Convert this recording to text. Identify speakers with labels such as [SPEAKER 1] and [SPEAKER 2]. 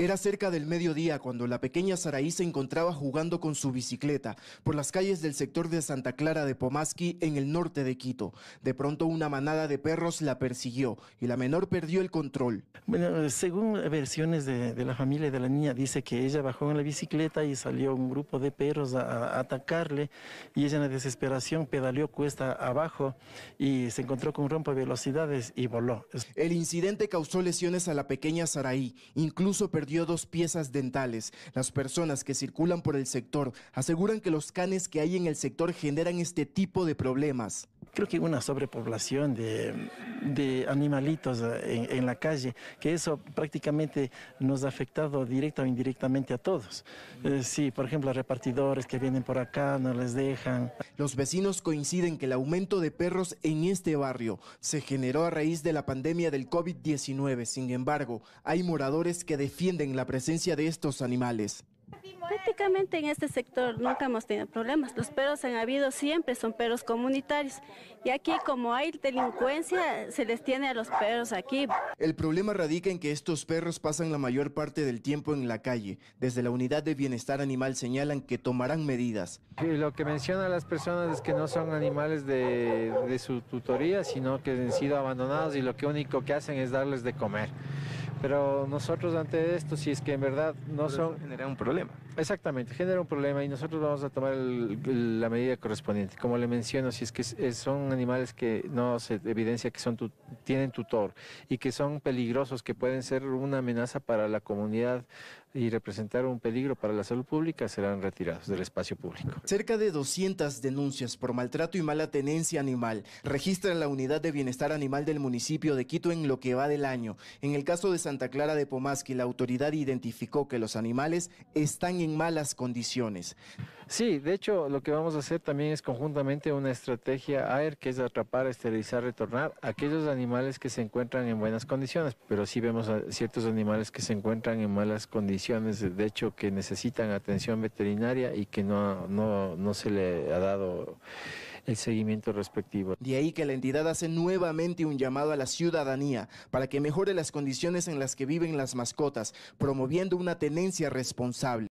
[SPEAKER 1] Era cerca del mediodía cuando la pequeña Saraí se encontraba jugando con su bicicleta por las calles del sector de Santa Clara de pomasqui en el norte de Quito. De pronto una manada de perros la persiguió y la menor perdió el control.
[SPEAKER 2] Bueno, según versiones de, la familia de la niña, dice que ella bajó en la bicicleta y salió un grupo de perros a, atacarle y ella en la desesperación pedaleó cuesta abajo y se encontró con un rompo
[SPEAKER 1] de velocidades y voló. El incidente causó lesiones a la pequeña Saraí, incluso perdió dio dos piezas dentales. Las personas que circulan por el sector aseguran que los canes que hay en el sector generan este tipo de problemas
[SPEAKER 2] creo que una sobrepoblación de, animalitos en, la calle, que eso prácticamente nos ha afectado directa o indirectamente a todos. Eh, sí, por ejemplo, repartidores que vienen por acá,
[SPEAKER 1] no les dejan. Los vecinos coinciden que el aumento de perros en este barrio se generó a raíz de la pandemia del COVID-19. Sin embargo, hay moradores que defienden la presencia de estos animales.
[SPEAKER 3] Prácticamente en este sector nunca hemos tenido problemas. Los perros han habido siempre, son perros comunitarios. Y aquí como hay delincuencia, se les tiene a los perros aquí.
[SPEAKER 1] El problema radica en que estos perros pasan la mayor parte del tiempo en la calle. Desde la Unidad de Bienestar Animal señalan que tomarán medidas.
[SPEAKER 4] lo que mencionan las personas es que no son animales de, su tutoría, sino que han sido abandonados y lo que único que hacen es darles de comer. Pero nosotros ante esto, si es que en verdad no son... genera un problema. Exactamente, genera un problema y nosotros vamos a tomar la medida correspondiente. Como le menciono, si es que son animales que no se evidencia que son tienen tutor y que son peligrosos, que pueden ser una amenaza para la comunidad y representar un peligro para la salud pública serán retirados del espacio público.
[SPEAKER 1] Cerca de 200 denuncias por maltrato y mala tenencia animal registran la Unidad de Bienestar Animal del municipio de Quito en lo que va del año. En el caso de Santa Clara de Pomasqui, la autoridad identificó que los animales están en malas condiciones. Sí, de hecho,
[SPEAKER 4] lo que vamos a hacer también es conjuntamente una estrategia AER, que es atrapar, esterilizar, retornar aquellos animales que se encuentran en buenas condiciones, pero sí vemos a ciertos animales que se encuentran en malas condiciones, de hecho, que necesitan atención veterinaria y que no, no, no se le ha dado el seguimiento respectivo. De ahí que la entidad hace nuevamente
[SPEAKER 1] un llamado a la ciudadanía para que mejore las condiciones en las que viven las mascotas, promoviendo una tenencia responsable.